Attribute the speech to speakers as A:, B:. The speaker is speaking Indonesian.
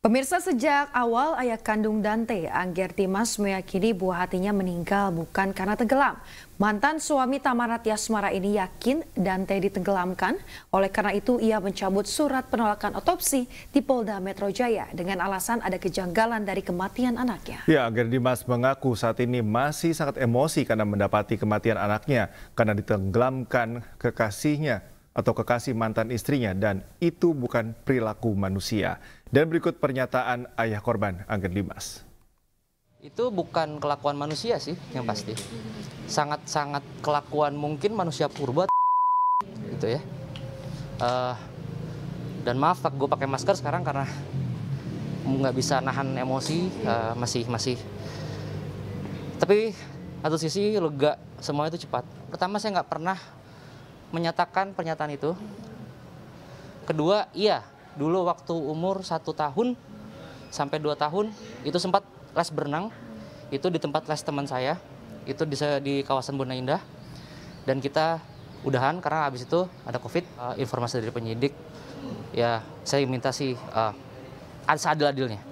A: Pemirsa sejak awal ayah kandung Dante, Angger Timas meyakini buah hatinya meninggal bukan karena tenggelam. Mantan suami Tamara Tiasmara ini yakin Dante ditenggelamkan, oleh karena itu ia mencabut surat penolakan otopsi di Polda Metro Jaya dengan alasan ada kejanggalan dari kematian anaknya.
B: Ya, Angger Dimas mengaku saat ini masih sangat emosi karena mendapati kematian anaknya karena ditenggelamkan kekasihnya atau kekasih mantan istrinya dan itu bukan perilaku manusia. Dan berikut pernyataan ayah korban, Angger Dimas.
C: Itu bukan kelakuan manusia sih yang pasti. Sangat-sangat kelakuan mungkin manusia purba gitu ya. Uh, dan maaf gue pakai masker sekarang karena nggak bisa nahan emosi uh, masih masih tapi satu sisi lega semua itu cepat pertama saya nggak pernah menyatakan pernyataan itu kedua iya dulu waktu umur satu tahun sampai dua tahun itu sempat les berenang itu di tempat les teman saya itu di, di kawasan Bunda Indah dan kita udahan karena habis itu ada covid uh, informasi dari penyidik ya saya minta sih uh, eh, seadil-adilnya